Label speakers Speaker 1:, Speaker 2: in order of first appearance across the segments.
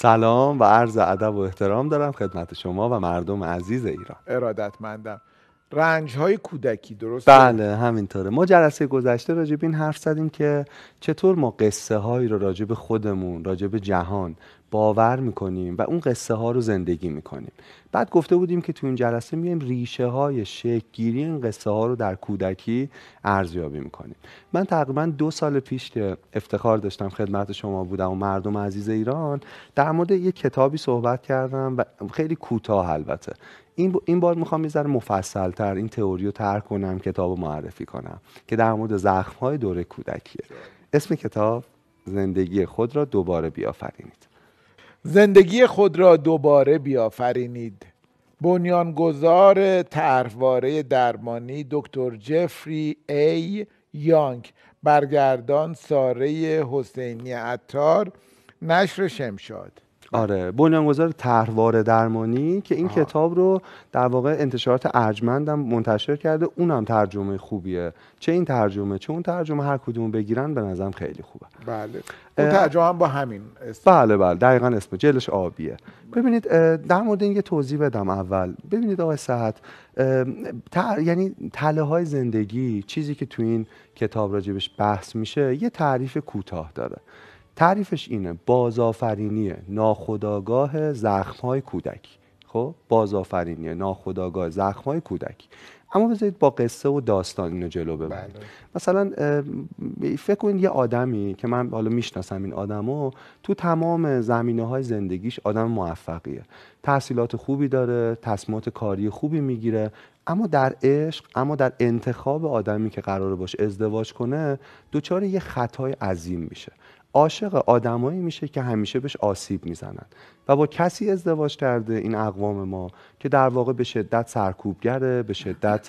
Speaker 1: سلام و عرض ادب و احترام دارم خدمت شما و مردم عزیز ایران ارادتمندم رنج های کودکی درست بله همینطوره ما جلسه گذشته راجب این حرف زدیم که چطور ما قصه هایی رو راجب خودمون راجب جهان باور میکنیم و اون قصه ها رو زندگی میکنیم بعد گفته بودیم که تو این جلسه میایم ریشه های گیری این قصه ها رو در کودکی ارزیابی میکنیم من تقریبا دو سال پیش که افتخار داشتم خدمت شما بودم و مردم عزیز ایران در مورد یک کتابی صحبت کردم و خیلی کوتاه البته این, این بار میخوام یه ذره تر این تئوری رو ترک کنم کتاب معرفی کنم که در مورد زخم های دوره کودکیه اسم کتاب زندگی خود را دوباره بیافرینید زندگی خود را دوباره بیافرینید بنیانگذار طرحواره درمانی دکتر جفری ای یانگ برگردان ساره حسینی عطار نشر شمشاد بله. آره بنیانگذار طرحواره درمانی که این کتاب رو در واقع انتشارات ارجمندم منتشر کرده اونم ترجمه خوبیه چه این ترجمه چه اون ترجمه هر کدوم بگیرن به نظرم خیلی خوبه بله اون ترجمه هم با همین اسم. بله بله دقیقا اسم جلش آبیه ببینید در مورد این یه توضیح بدم اول ببینید آقای صحت یعنی تله های زندگی چیزی که تو این کتاب راجبش بحث میشه یه تعریف کوتاه داره تعریفش اینه بازآفرینی ناخداگاه های کودک خب بازآفرینی ناخداگاه های کودک اما بذارید با قصه و داستان اینو جلو ببرید بله. مثلا فکر کنید یه آدمی که من حالا میشناسم این آدمو تو تمام زمینه های زندگیش آدم موفقیه تحصیلات خوبی داره تصمیمات کاری خوبی میگیره اما در عشق اما در انتخاب آدمی که قراره باش ازدواج کنه دوچار یه خطای عظیم میشه عاشق آدمایی میشه که همیشه بهش آسیب میزنن و با کسی ازدواج کرده این اقوام ما که در واقع به شدت سرکوبگره به شدت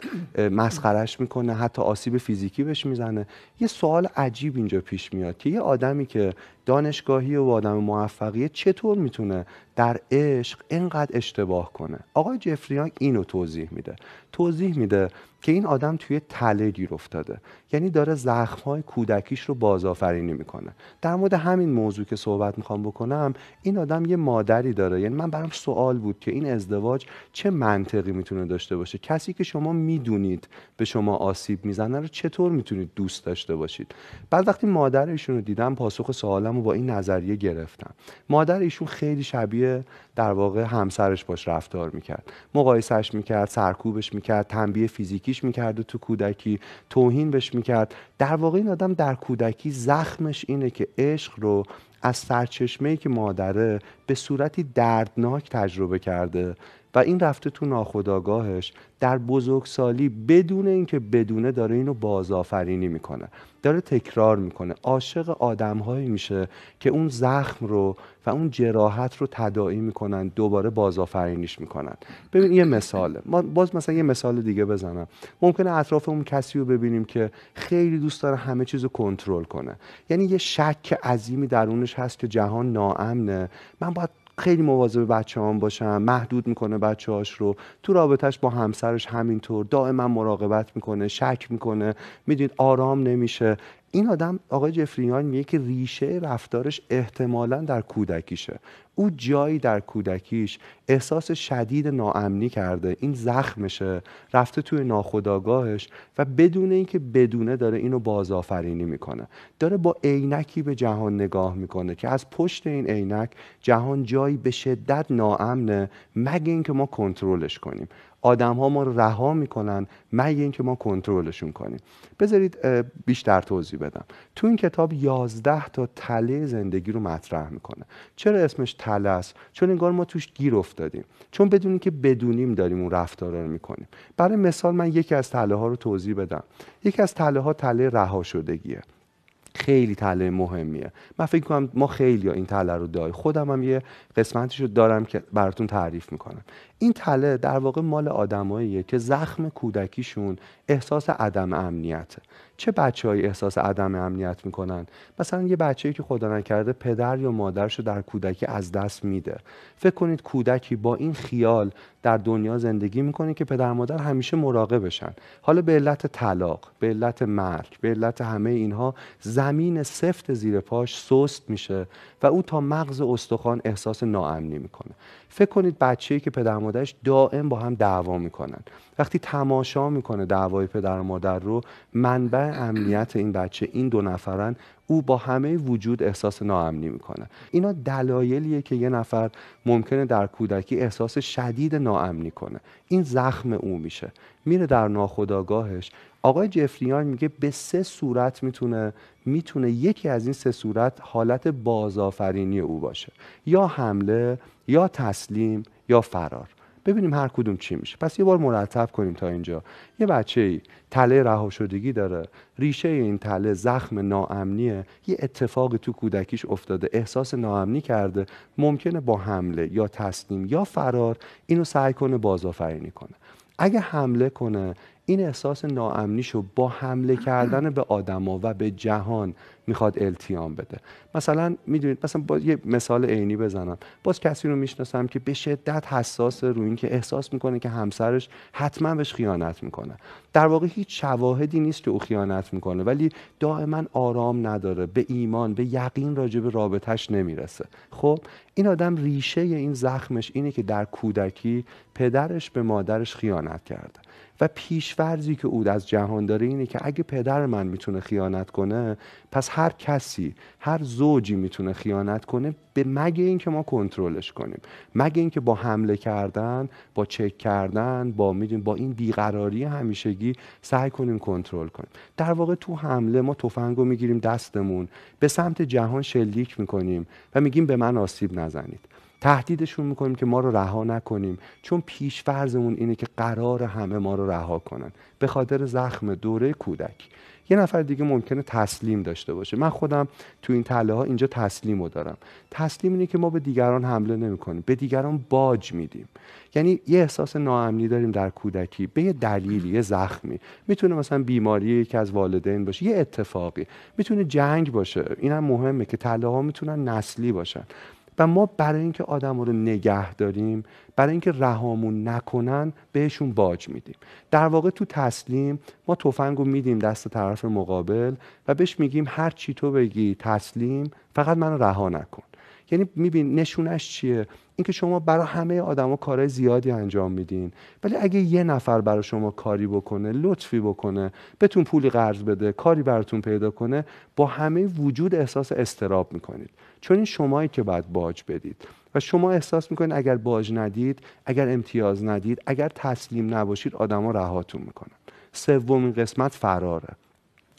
Speaker 1: مسخرش میکنه حتی آسیب فیزیکی بهش میزنه یه سوال عجیب اینجا پیش میاد که یه آدمی که دانشگاهی و آدم موفقیه چطور میتونه در عشق اینقدر اشتباه کنه آقای جفریان اینو توضیح میده توضیح میده که این آدم توی تله گیر افتاده یعنی داره زخمهای کودکیش رو بازآفرینی میکنه در مورد همین موضوع که صحبت میخوام بکنم این آدم یه مادر مادری داره یعنی من برام سوال بود که این ازدواج چه منطقی میتونه داشته باشه کسی که شما میدونید به شما آسیب میزنه رو چطور میتونید دوست داشته باشید بعد وقتی مادر ایشون رو دیدم پاسخ سوالم رو با این نظریه گرفتم مادر ایشون خیلی شبیه در واقع همسرش باش رفتار میکرد مقایسش میکرد سرکوبش میکرد تنبیه فیزیکیش میکرد و تو کودکی توهین بهش میکرد در واقع این آدم در کودکی زخمش اینه که عشق رو از سرچشمه که مادره به صورتی دردناک تجربه کرده و این رفته تو ناخداگاهش در بزرگسالی بدون اینکه بدونه داره اینو بازآفرینی میکنه داره تکرار میکنه عاشق آدمهایی میشه که اون زخم رو و اون جراحت رو تداعی میکنن دوباره بازآفرینیش میکنن ببین یه مثاله ما باز مثلا یه مثال دیگه بزنم ممکنه اطرافمون کسی رو ببینیم که خیلی دوست داره همه چیز رو کنترل کنه یعنی یه شک عظیمی درونش هست که جهان ناامنه من باید خیلی مواظب بچه هم باشن محدود میکنه بچه هاش رو تو رابطهش با همسرش همینطور دائما مراقبت میکنه شک میکنه میدونید آرام نمیشه این آدم آقای جفریان میگه که ریشه رفتارش احتمالا در کودکیشه او جایی در کودکیش احساس شدید ناامنی کرده این زخمشه رفته توی ناخداگاهش و بدون اینکه بدونه داره اینو بازآفرینی میکنه داره با عینکی به جهان نگاه میکنه که از پشت این عینک جهان جایی به شدت ناامنه مگه اینکه ما کنترلش کنیم آدم ها ما رو رها میکنن مگه اینکه ما کنترلشون کنیم بذارید بیشتر توضیح بدم تو این کتاب 11 تا تله زندگی رو مطرح میکنه چرا اسمش تله است چون انگار ما توش گیر افتادیم چون بدون که بدونیم داریم اون رفتارا رو میکنیم برای مثال من یکی از تله ها رو توضیح بدم یکی از تله ها تله رها شدگیه خیلی تله مهمیه من فکر کنم ما خیلی این تله رو داریم خودم هم یه قسمتش رو دارم که براتون تعریف میکنم این تله در واقع مال آدماییه که زخم کودکیشون احساس عدم امنیته چه بچههایی احساس عدم امنیت میکنن مثلا یه بچه‌ای که خدا نکرده پدر یا مادرش رو در کودکی از دست میده فکر کنید کودکی با این خیال در دنیا زندگی میکنه که پدر مادر همیشه مراقبشن حالا به علت طلاق به علت مرگ به علت همه اینها زمین سفت زیر پاش سست میشه و او تا مغز استخوان احساس ناامنی میکنه فکر کنید بچه‌ای که پدر مادرش دائم با هم دعوا میکنن وقتی تماشا میکنه دعوای پدر و مادر رو منبع امنیت این بچه این دو نفرن او با همه وجود احساس ناامنی میکنه اینا دلایلیه که یه نفر ممکنه در کودکی احساس شدید ناامنی کنه این زخم او میشه میره در ناخودآگاهش آقای جفریان میگه به سه صورت میتونه میتونه یکی از این سه صورت حالت بازآفرینی او باشه یا حمله یا تسلیم یا فرار ببینیم هر کدوم چی میشه پس یه بار مرتب کنیم تا اینجا یه بچه ای تله شدگی داره ریشه این تله زخم ناامنیه یه اتفاقی تو کودکیش افتاده احساس ناامنی کرده ممکنه با حمله یا تسلیم یا فرار اینو سعی کنه بازآفرینی کنه اگه حمله کنه این احساس ناامنیشو با حمله کردن به آدما و به جهان میخواد التیام بده مثلا میدونید مثلا با یه مثال عینی بزنم باز کسی رو میشناسم که به شدت حساس رو اینکه احساس میکنه که همسرش حتما بهش خیانت میکنه در واقع هیچ شواهدی نیست که او خیانت میکنه ولی دائما آرام نداره به ایمان به یقین راجع به رابطهش نمیرسه خب این آدم ریشه این زخمش اینه که در کودکی پدرش به مادرش خیانت کرده و پیشورزی که او از جهان داره اینه که اگه پدر من میتونه خیانت کنه پس هر کسی هر زوجی میتونه خیانت کنه به مگه اینکه ما کنترلش کنیم مگه اینکه با حمله کردن با چک کردن با میدونیم با این بیقراری همیشگی سعی کنیم کنترل کنیم در واقع تو حمله ما تفنگو میگیریم دستمون به سمت جهان شلیک میکنیم و میگیم به من آسیب نزنید تهدیدشون میکنیم که ما رو رها نکنیم چون پیشفرزمون اینه که قرار همه ما رو رها کنن به خاطر زخم دوره کودک یه نفر دیگه ممکنه تسلیم داشته باشه من خودم تو این تله ها اینجا تسلیم رو دارم تسلیم اینه که ما به دیگران حمله نمیکنیم به دیگران باج میدیم یعنی یه احساس ناامنی داریم در کودکی به یه دلیلی یه زخمی میتونه مثلا بیماری یکی از والدین باشه یه اتفاقی میتونه جنگ باشه اینم مهمه که تله ها میتونن نسلی باشن و ما برای اینکه آدم رو نگه داریم برای اینکه رهامون نکنن بهشون باج میدیم در واقع تو تسلیم ما تفنگ رو میدیم دست طرف مقابل و بهش میگیم هر چی تو بگی تسلیم فقط منو رها نکن یعنی میبین نشونش چیه اینکه شما برای همه آدما کارهای زیادی انجام میدین ولی اگه یه نفر برای شما کاری بکنه لطفی بکنه بهتون پولی قرض بده کاری براتون پیدا کنه با همه وجود احساس استراب میکنید چون این شمایی که باید باج بدید و شما احساس میکنید اگر باج ندید اگر امتیاز ندید اگر تسلیم نباشید آدما رهاتون میکنن سومین قسمت فراره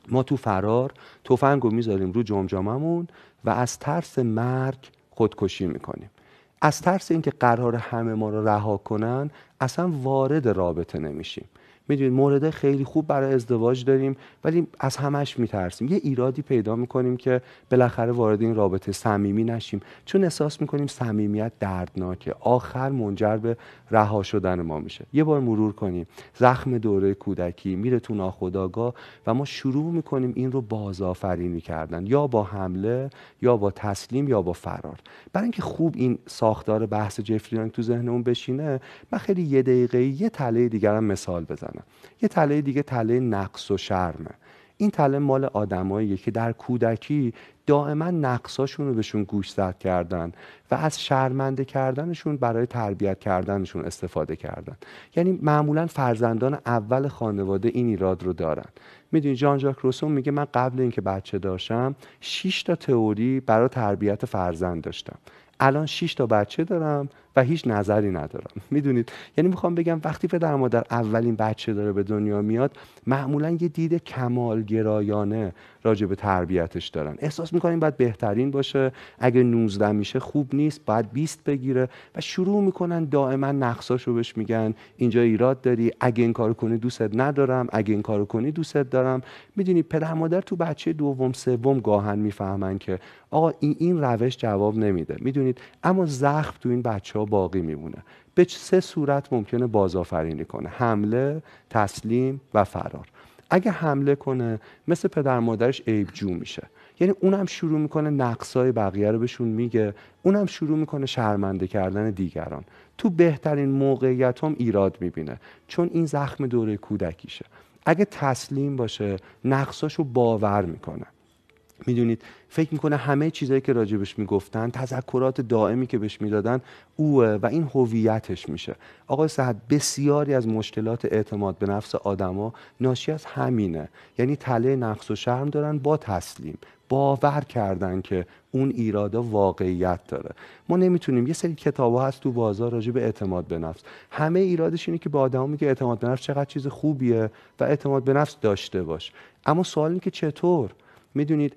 Speaker 1: ما تو فرار تفنگ میذاریم رو جمجممون و از ترس مرگ خودکشی میکنیم از ترس اینکه قرار همه ما رو رها کنن اصلا وارد رابطه نمیشیم میدونید مورد خیلی خوب برای ازدواج داریم ولی از همش میترسیم یه ایرادی پیدا میکنیم که بالاخره وارد این رابطه صمیمی نشیم چون احساس میکنیم صمیمیت دردناکه آخر منجر به رها شدن ما میشه یه بار مرور کنیم زخم دوره کودکی میره تو ناخودآگاه و ما شروع میکنیم این رو بازآفرینی کردن یا با حمله یا با تسلیم یا با فرار برای اینکه خوب این ساختار بحث جفریانگ تو ذهنمون بشینه من خیلی یه دقیقه یه تله دیگرم مثال بزنم یه تله دیگه تله نقص و شرمه این تله مال آدمایی که در کودکی دائما نقصاشون رو بهشون گوشزد کردن و از شرمنده کردنشون برای تربیت کردنشون استفاده کردن یعنی معمولا فرزندان اول خانواده این ایراد رو دارن میدونی جان جاک روسو میگه من قبل اینکه بچه داشتم 6 تا تئوری برای تربیت فرزند داشتم الان 6 تا بچه دارم و هیچ نظری ندارم میدونید یعنی میخوام بگم وقتی پدر مادر اولین بچه داره به دنیا میاد معمولا یه دید کمالگرایانه راجع به تربیتش دارن احساس میکنیم باید بهترین باشه اگه 19 میشه خوب نیست باید 20 بگیره و شروع میکنن دائما رو بهش میگن اینجا ایراد داری اگه این کارو کنی دوستت ندارم اگه این کارو کنی دوستت دارم میدونی پدر مادر تو بچه دوم سوم گاهن میفهمن که آقا این این روش جواب نمیده میدونید اما زخم تو این بچه باقی میمونه به سه صورت ممکنه بازآفرینی کنه حمله تسلیم و فرار اگه حمله کنه مثل پدر مادرش عیب جو میشه یعنی اونم شروع میکنه نقصای بقیه رو بهشون میگه اونم شروع میکنه شرمنده کردن دیگران تو بهترین موقعیت هم ایراد میبینه چون این زخم دوره کودکیشه اگه تسلیم باشه نقصاشو باور میکنه میدونید فکر میکنه همه چیزایی که راجبش میگفتن تذکرات دائمی که بهش میدادن اوه و این هویتش میشه آقای سعد بسیاری از مشکلات اعتماد به نفس آدما ناشی از همینه یعنی تله نقص و شرم دارن با تسلیم باور کردن که اون ایرادا واقعیت داره ما نمیتونیم یه سری کتاب هست تو بازار راجع به اعتماد به نفس همه ایرادش اینه که به آدما میگه اعتماد به نفس چقدر چیز خوبیه و اعتماد به نفس داشته باش اما سوال اینه که چطور میدونید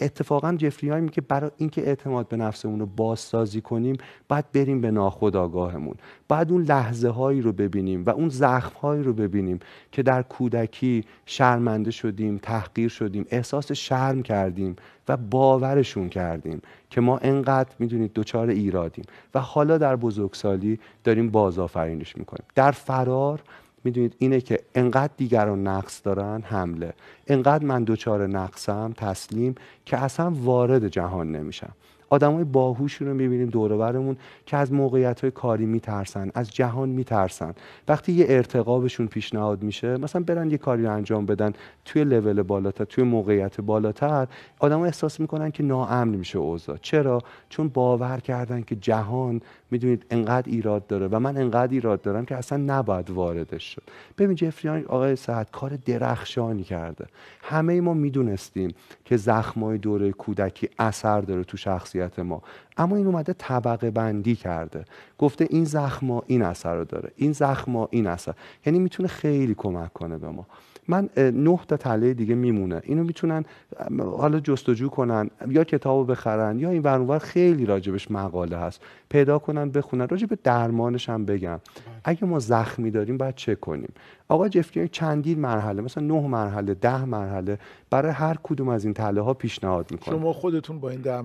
Speaker 1: اتفاقا جفری های که برای اینکه اعتماد به نفسمون رو بازسازی کنیم باید بریم به ناخودآگاهمون باید اون لحظه هایی رو ببینیم و اون زخم هایی رو ببینیم که در کودکی شرمنده شدیم تحقیر شدیم احساس شرم کردیم و باورشون کردیم که ما انقدر میدونید دوچار ایرادیم و حالا در بزرگسالی داریم بازآفرینش میکنیم در فرار میدونید اینه که انقدر دیگران نقص دارن حمله انقدر من دوچار نقصم تسلیم که اصلا وارد جهان نمیشم آدمای باهوشی رو میبینیم دورورمون که از موقعیت های کاری میترسن از جهان میترسن وقتی یه ارتقابشون پیشنهاد میشه مثلا برن یه کاری رو انجام بدن توی لول بالاتر توی موقعیت بالاتر آدم احساس میکنن که ناامن میشه اوضاع چرا چون باور کردن که جهان میدونید انقدر ایراد داره و من انقدر ایراد دارم که اصلا نباید واردش شد ببین جفریان آقای سعد کار درخشانی کرده همه ای ما میدونستیم که زخمای دوره کودکی اثر داره تو شخصیت ما اما این اومده طبقه بندی کرده گفته این زخما این اثر رو داره این زخما این اثر یعنی میتونه خیلی کمک کنه به ما من نه تا تله دیگه میمونه اینو میتونن حالا جستجو کنن یا کتابو بخرن یا این برنوار خیلی راجبش مقاله هست پیدا کنن بخونن راجب درمانش هم بگم اگه ما زخمی داریم باید چه کنیم آقا جفکی چندین مرحله مثلا نه مرحله ده مرحله برای هر کدوم از این تله ها پیشنهاد میکنه شما خودتون با این در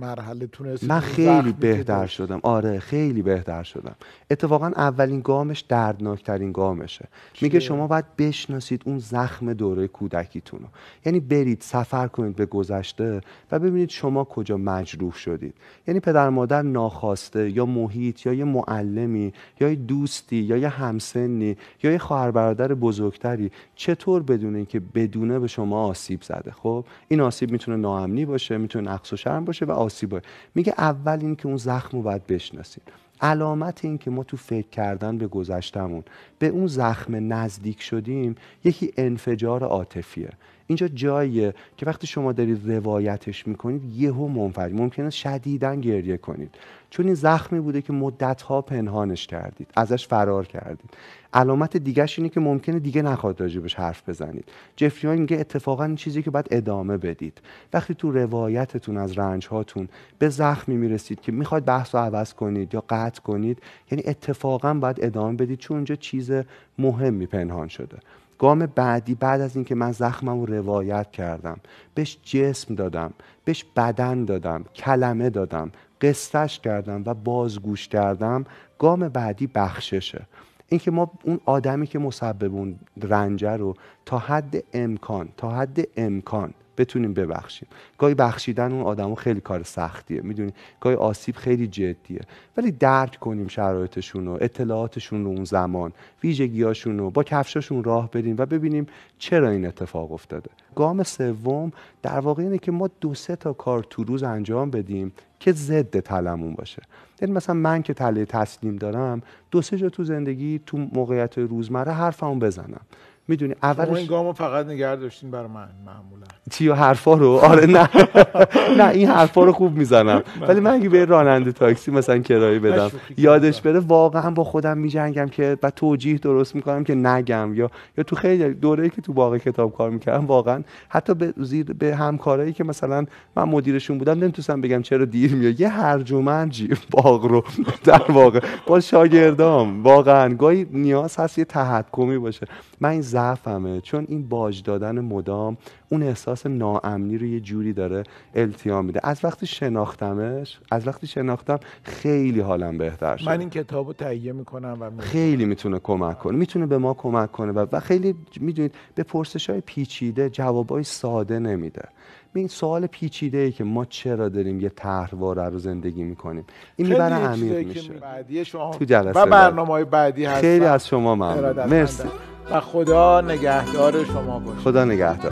Speaker 1: مرحله تونستید من خیلی بهتر شدم آره خیلی بهتر شدم اتفاقا اولین گامش دردناکترین گامشه میگه شما باید بشناسید اون زخم دوره کودکیتون رو یعنی برید سفر کنید به گذشته و ببینید شما کجا مجروح شدید یعنی پدر مادر ناخواسته یا محیط یا یه معلمی یا یه دوستی یا یه همسنی یا یه خواهر برادر بزرگتری چطور بدون اینکه بدونه به شما آسیب زده خب این آسیب میتونه ناامنی باشه میتونه نقص و شرم باشه و آسیب باشه. میگه اول این که اون زخم رو باید بشناسیم علامت این که ما تو فکر کردن به گذشتمون به اون زخم نزدیک شدیم یکی انفجار عاطفیه اینجا جاییه که وقتی شما دارید روایتش میکنید یهو منفرد ممکنه شدیدا گریه کنید چون این زخمی بوده که مدتها پنهانش کردید ازش فرار کردید علامت دیگه اینه که ممکنه دیگه نخواد بهش حرف بزنید جفری میگه اتفاقا این چیزی که باید ادامه بدید وقتی تو روایتتون از رنج هاتون به زخمی میرسید که میخواد بحث رو عوض کنید یا قطع کنید یعنی اتفاقا باید ادامه بدید چون اونجا چیز مهمی پنهان شده گام بعدی بعد از اینکه من زخمم رو روایت کردم بهش جسم دادم بهش بدن دادم کلمه دادم قصتش کردم و بازگوش کردم گام بعدی بخششه اینکه ما اون آدمی که مسبب اون رنجه رو تا حد امکان تا حد امکان بتونیم ببخشیم گاهی بخشیدن اون آدمو خیلی کار سختیه میدونی گاهی آسیب خیلی جدیه ولی درد کنیم شرایطشون رو اطلاعاتشون رو اون زمان ویژگیاشون رو با کفشاشون راه بریم و ببینیم چرا این اتفاق افتاده گام سوم در واقع اینه که ما دو سه تا کار تو روز انجام بدیم که ضد تلمون باشه یعنی مثلا من که تله تسلیم دارم دو سه جا تو زندگی تو موقعیت روزمره حرفمو بزنم میدونی اولش این گامو فقط نگه داشتین برای من معمولا چی و حرفا رو آره نه نه این حرفا رو خوب میزنم ولی من اگه به راننده تاکسی مثلا کرایه بدم یادش بره واقعا با خودم میجنگم که و توجیه درست میکنم که نگم یا یا تو خیلی دوره که تو باقی کتاب کار میکردم واقعا حتی به زیر به همکارایی که مثلا من مدیرشون بودم نمیتونستم بگم چرا دیر میاد یه هرج و باغ رو در واقع با شاگردام واقعا گاهی نیاز هست یه تحکمی باشه من ضعفمه چون این باج دادن مدام اون احساس ناامنی رو یه جوری داره التیام میده از وقتی شناختمش از وقتی شناختم خیلی حالم بهتر شد من این کتابو تهیه میکنم و خیلی میتونه کمک کنه میتونه به ما کمک کنه و, خیلی میدونید به پرسش های پیچیده جوابای ساده نمیده این سوال پیچیده ای که ما چرا داریم یه تهرواره رو زندگی میکنیم این میبره عمیق میشه شما و برنامه های بعدی هست خیلی از شما ممنون مرسی و خدا نگهدار شما باشه خدا نگهدار